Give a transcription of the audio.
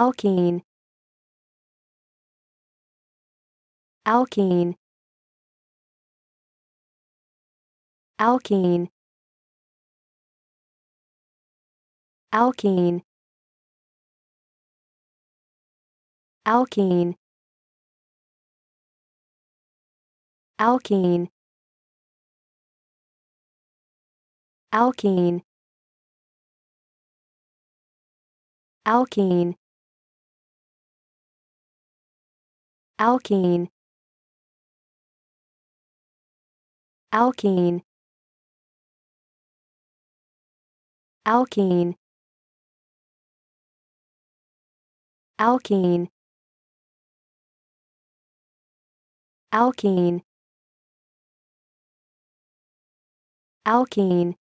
alkene alkene alkene alkene alkene alkene alkene alkene alkene alkene alkene alkene alkene alkene